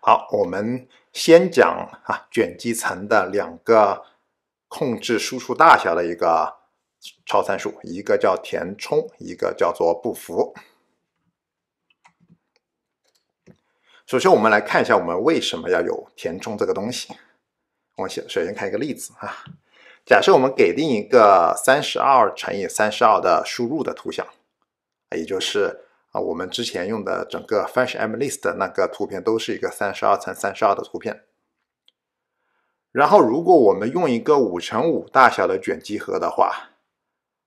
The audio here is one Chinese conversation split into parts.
好，我们先讲啊，卷积层的两个控制输出大小的一个超参数，一个叫填充，一个叫做不符。首先，我们来看一下我们为什么要有填充这个东西。我们先首先看一个例子啊，假设我们给定一个三十二乘以三十二的输入的图像，也就是。我们之前用的整个 f a s h i m l i s t 那个图片都是一个三十二乘三十二的图片。然后，如果我们用一个五乘五大小的卷积核的话，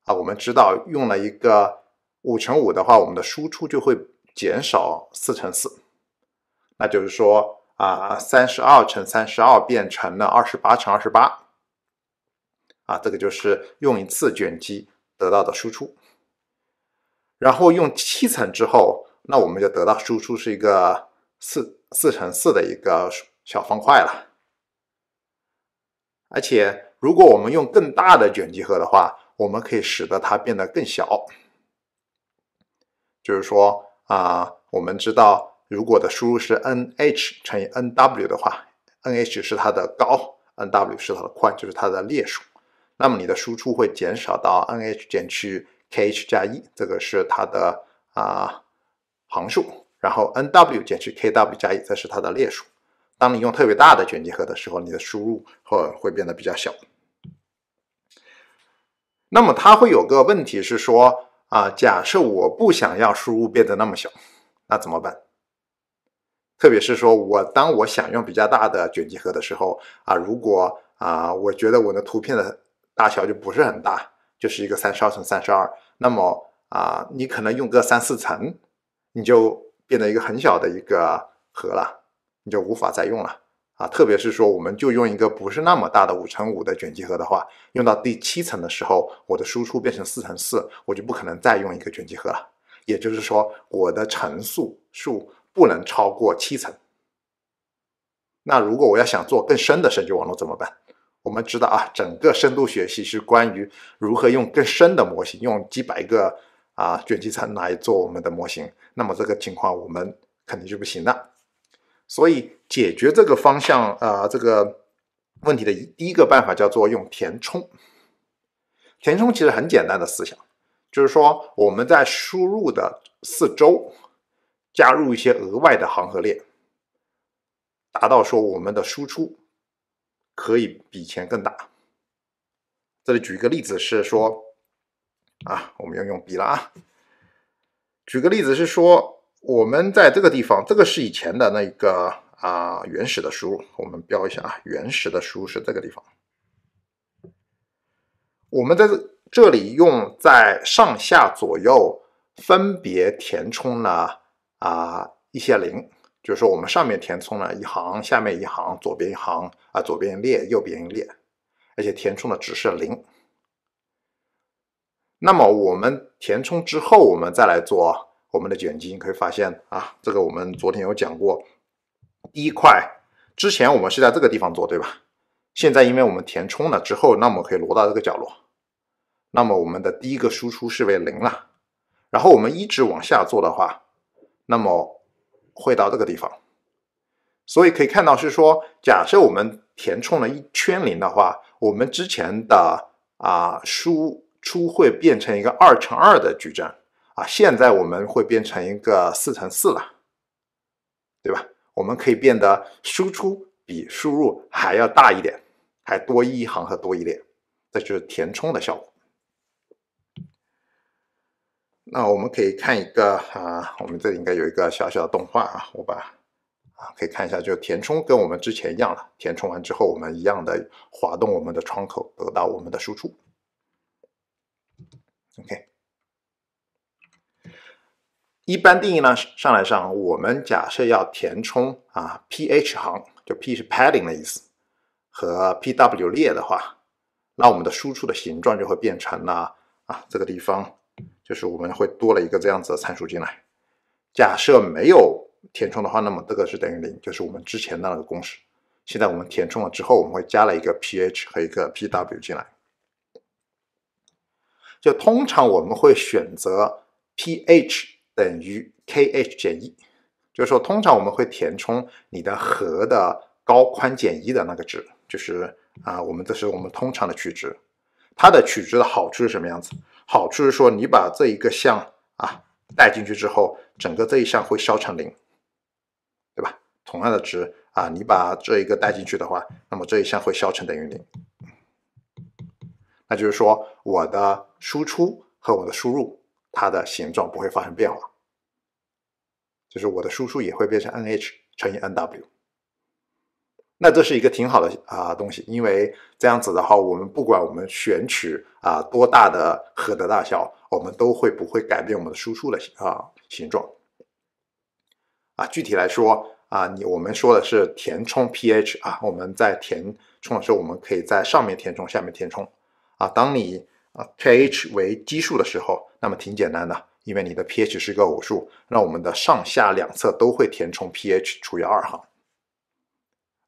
啊，我们知道用了一个五乘五的话，我们的输出就会减少四乘四，那就是说啊，三十二乘三十二变成了二十八乘二十八。啊，这个就是用一次卷积得到的输出。然后用七层之后，那我们就得到输出是一个四四乘四的一个小方块了。而且，如果我们用更大的卷积核的话，我们可以使得它变得更小。就是说啊，我们知道，如果的输入是 n h 乘以 n w 的话，n h 是它的高，n w 是它的宽，就是它的列数。那么你的输出会减少到 n h 减去。kh 加一，这个是它的啊行数，然后 nw 减去 kw 加一，这是它的列数。当你用特别大的卷积核的时候，你的输入会会变得比较小。那么它会有个问题是说啊，假设我不想要输入变得那么小，那怎么办？特别是说我当我想用比较大的卷积核的时候啊，如果啊我觉得我的图片的大小就不是很大。就是一个三十二乘三十二，那么啊，你可能用个三四层，你就变得一个很小的一个核了，你就无法再用了啊。特别是说，我们就用一个不是那么大的五乘五的卷积核的话，用到第七层的时候，我的输出变成四乘四，我就不可能再用一个卷积核了。也就是说，我的层数数不能超过七层。那如果我要想做更深的神经网络怎么办？我们知道啊，整个深度学习是关于如何用更深的模型，用几百个啊卷积层来做我们的模型。那么这个情况我们肯定就不行的。所以解决这个方向呃这个问题的第一个办法叫做用填充。填充其实很简单的思想，就是说我们在输入的四周加入一些额外的行和列，达到说我们的输出。可以比前更大。这里举一个例子是说，啊，我们要用笔了啊。举个例子是说，我们在这个地方，这个是以前的那个啊原始的输入，我们标一下啊。原始的输入是这个地方。我们在这这里用在上下左右分别填充了啊一些零。就是说，我们上面填充了一行，下面一行，左边一行，啊，左边一列，右边一列，而且填充的只是零。那么我们填充之后，我们再来做我们的卷积，可以发现啊，这个我们昨天有讲过，第一块之前我们是在这个地方做，对吧？现在因为我们填充了之后，那么可以挪到这个角落。那么我们的第一个输出是为零了，然后我们一直往下做的话，那么。会到这个地方，所以可以看到是说，假设我们填充了一圈零的话，我们之前的啊输出会变成一个二乘二的矩阵啊，现在我们会变成一个四乘四了，对吧？我们可以变得输出比输入还要大一点，还多一行和多一列，这就是填充的效果。那我们可以看一个啊，我们这里应该有一个小小的动画啊，我把啊可以看一下，就填充跟我们之前一样了。填充完之后，我们一样的滑动我们的窗口得到我们的输出。OK，一般定义呢上来上，我们假设要填充啊，PH 行就 P 是 padding 的意思，和 PW 列的话，那我们的输出的形状就会变成了啊这个地方。就是我们会多了一个这样子的参数进来。假设没有填充的话，那么这个是等于零，就是我们之前的那个公式。现在我们填充了之后，我们会加了一个 pH 和一个 pw 进来。就通常我们会选择 pH 等于 kh 减一，就是说通常我们会填充你的核的高宽减一的那个值，就是啊，我们这是我们通常的取值。它的取值的好处是什么样子？好处是说，你把这一个项啊带进去之后，整个这一项会消成零，对吧？同样的值啊，你把这一个带进去的话，那么这一项会消成等于零。那就是说，我的输出和我的输入，它的形状不会发生变化，就是我的输出也会变成 n h 乘以 n w。那这是一个挺好的啊东西，因为这样子的话，我们不管我们选取啊多大的核的大小，我们都会不会改变我们的输出的啊形状。啊，具体来说啊，你我们说的是填充 pH 啊，我们在填充的时候，我们可以在上面填充，下面填充。啊，当你啊 pH 为奇数的时候，那么挺简单的，因为你的 pH 是一个偶数，那我们的上下两侧都会填充 pH 除以二行。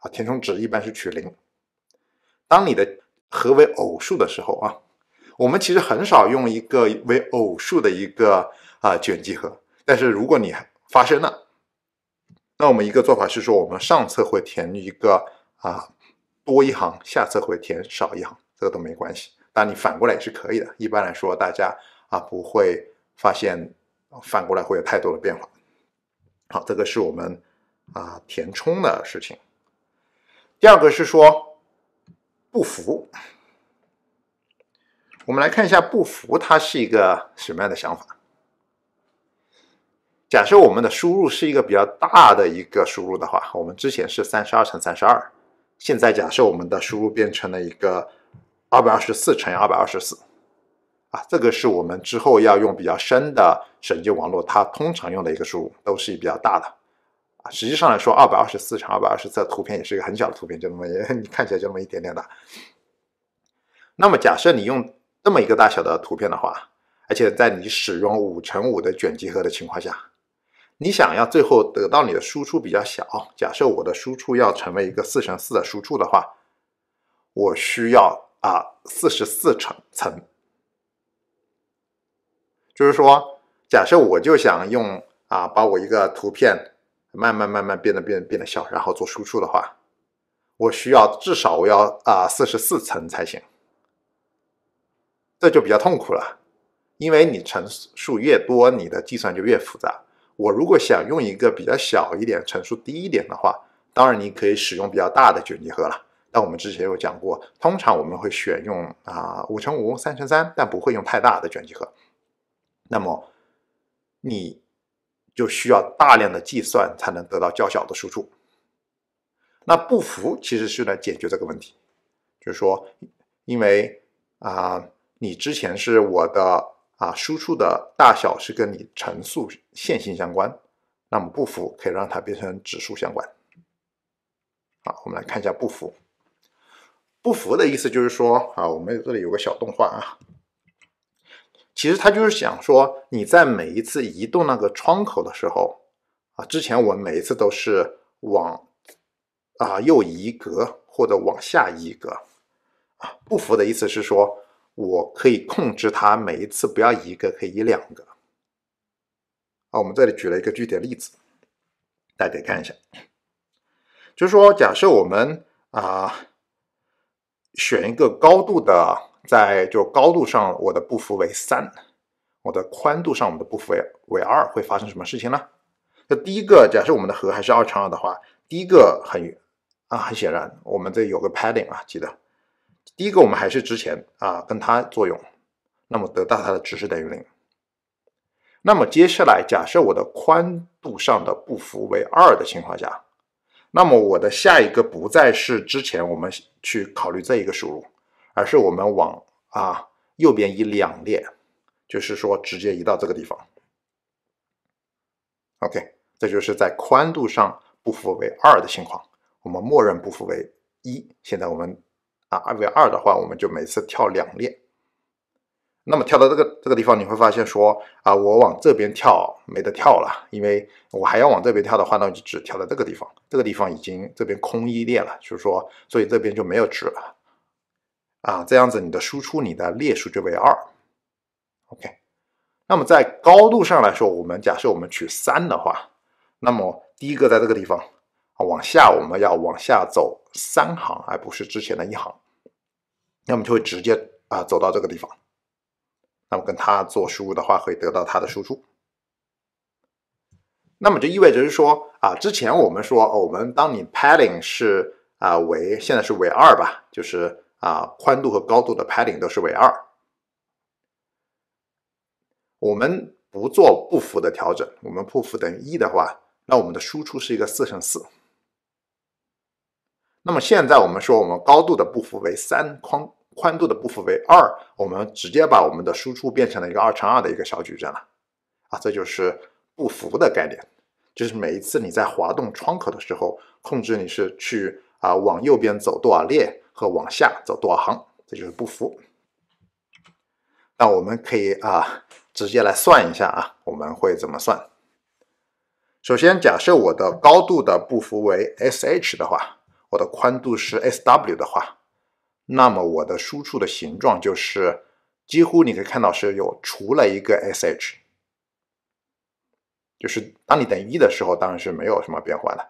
啊，填充值一般是取零。当你的和为偶数的时候啊，我们其实很少用一个为偶数的一个啊卷积和。但是如果你发生了，那我们一个做法是说，我们上侧会填一个啊多一行，下侧会填少一行，这个都没关系。但你反过来也是可以的。一般来说，大家啊不会发现反过来会有太多的变化。好，这个是我们啊填充的事情。第二个是说，不服。我们来看一下不服，它是一个什么样的想法。假设我们的输入是一个比较大的一个输入的话，我们之前是三十二乘三十二，现在假设我们的输入变成了一个二百二十四乘二百二十四，啊，这个是我们之后要用比较深的神经网络，它通常用的一个输入都是比较大的。实际上来说，二百二十四乘二百二十的图片也是一个很小的图片，就那么 你看起来就那么一点点大。那么假设你用这么一个大小的图片的话，而且在你使用五乘五的卷积核的情况下，你想要最后得到你的输出比较小，假设我的输出要成为一个四乘四的输出的话，我需要啊四十四层层。就是说，假设我就想用啊把我一个图片。慢慢慢慢变得变变得小，然后做输出的话，我需要至少我要啊四十四层才行，这就比较痛苦了，因为你层数越多，你的计算就越复杂。我如果想用一个比较小一点，层数低一点的话，当然你可以使用比较大的卷积核了。但我们之前有讲过，通常我们会选用啊五乘五、三乘三，但不会用太大的卷积核。那么你。就需要大量的计算才能得到较小的输出。那不服其实是来解决这个问题，就是说，因为啊，你之前是我的啊，输出的大小是跟你乘数线性相关，那么不服可以让它变成指数相关。好，我们来看一下不服。不服的意思就是说啊，我们这里有个小动画啊。其实他就是想说，你在每一次移动那个窗口的时候，啊，之前我们每一次都是往啊右移一格或者往下一格，啊，不服的意思是说，我可以控制它每一次不要移一个，可以移两个。啊，我们这里举了一个具体的例子，大家可以看一下，就是说，假设我们啊选一个高度的。在就高度上，我的步幅为三；我的宽度上，我们的步幅为为二，会发生什么事情呢？那第一个，假设我们的和还是二乘二的话，第一个很啊，很显然，我们这有个 padding 啊，记得。第一个我们还是之前啊，跟它作用，那么得到它的值是等于零。那么接下来，假设我的宽度上的步幅为二的情况下，那么我的下一个不再是之前我们去考虑这一个输入。而是我们往啊右边移两列，就是说直接移到这个地方。OK，这就是在宽度上不符为二的情况。我们默认不符为一。现在我们啊二为二的话，我们就每次跳两列。那么跳到这个这个地方，你会发现说啊，我往这边跳没得跳了，因为我还要往这边跳的话，那就只跳到这个地方。这个地方已经这边空一列了，就是说，所以这边就没有值了。啊，这样子你的输出你的列数就为二，OK。那么在高度上来说，我们假设我们取三的话，那么第一个在这个地方往下，我们要往下走三行，而不是之前的一行，那么就会直接啊走到这个地方。那么跟它做输入的话，会得到它的输出。那么就意味着是说啊，之前我们说我们当你 padding 是啊为现在是为二吧，就是。啊，宽度和高度的拍 g 都是为二，我们不做步幅的调整。我们步幅等于一的话，那我们的输出是一个四乘四。那么现在我们说，我们高度的步幅为三，宽宽度的步幅为二，我们直接把我们的输出变成了一个二乘二的一个小矩阵了。啊，这就是步幅的概念，就是每一次你在滑动窗口的时候，控制你是去啊往右边走多少列。和往下走多少行，这就是步幅。那我们可以啊，直接来算一下啊，我们会怎么算？首先，假设我的高度的步幅为 sh 的话，我的宽度是 sw 的话，那么我的输出的形状就是几乎你可以看到是有除了一个 sh，就是当你等于一的时候，当然是没有什么变化的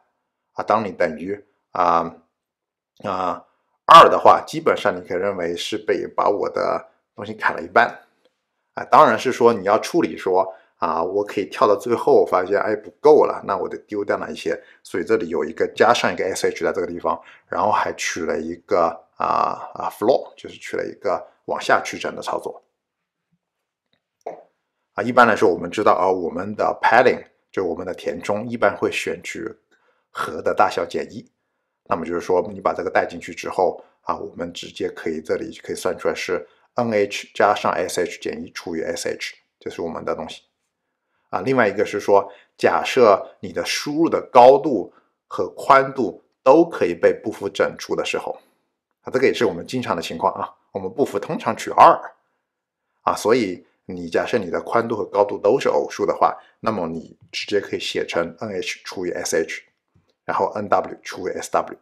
啊。当你等于啊啊。二的话，基本上你可以认为是被把我的东西砍了一半，啊，当然是说你要处理说啊，我可以跳到最后，发现哎不够了，那我就丢掉了一些，所以这里有一个加上一个 sh 在这个地方，然后还取了一个啊啊 floor，就是取了一个往下取整的操作。啊，一般来说我们知道啊，我们的 padding 就我们的填充一般会选取和的大小减一。那么就是说，你把这个带进去之后啊，我们直接可以这里就可以算出来是 n h 加上 s h 减一除以 s h，就是我们的东西啊。另外一个是说，假设你的输入的高度和宽度都可以被步幅整除的时候啊，这个也是我们经常的情况啊。我们步幅通常取二啊，所以你假设你的宽度和高度都是偶数的话，那么你直接可以写成 n h 除以 s h。然后 N W 除以 S W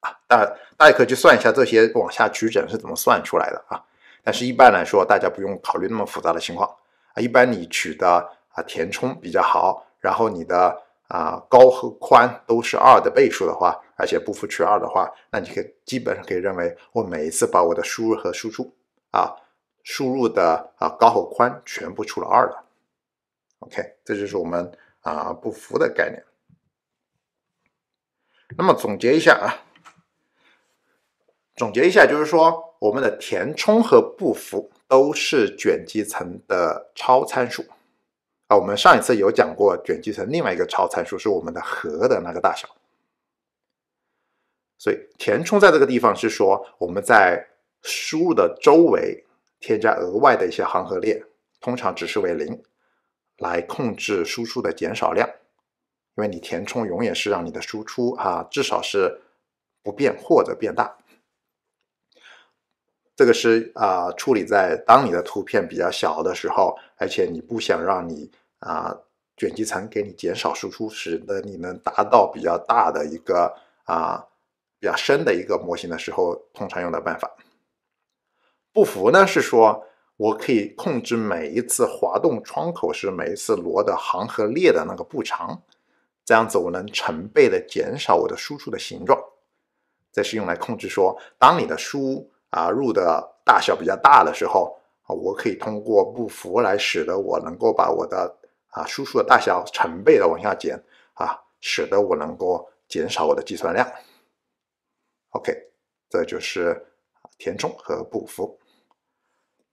啊，大大家可以去算一下这些往下取整是怎么算出来的啊。但是一般来说，大家不用考虑那么复杂的情况啊。一般你取的啊填充比较好，然后你的啊高和宽都是二的倍数的话，而且不服取二的话，那你可以基本上可以认为，我每一次把我的输入和输出啊，输入的啊高和宽全部除了二了。o k 这就是我们啊不服的概念。那么总结一下啊，总结一下，就是说我们的填充和不符都是卷积层的超参数。啊，我们上一次有讲过卷积层另外一个超参数是我们的和的那个大小。所以填充在这个地方是说我们在输入的周围添加额外的一些行和列，通常只是为零，来控制输出的减少量。因为你填充永远是让你的输出啊，至少是不变或者变大。这个是啊，处理在当你的图片比较小的时候，而且你不想让你啊卷积层给你减少输出，使得你能达到比较大的一个啊比较深的一个模型的时候，通常用的办法。步幅呢是说，我可以控制每一次滑动窗口时每一次挪的行和列的那个步长。这样子，我能成倍的减少我的输出的形状。这是用来控制说，当你的输啊入的大小比较大的时候，啊，我可以通过步幅来使得我能够把我的啊输出的大小成倍的往下减，啊，使得我能够减少我的计算量。OK，这就是填充和步幅。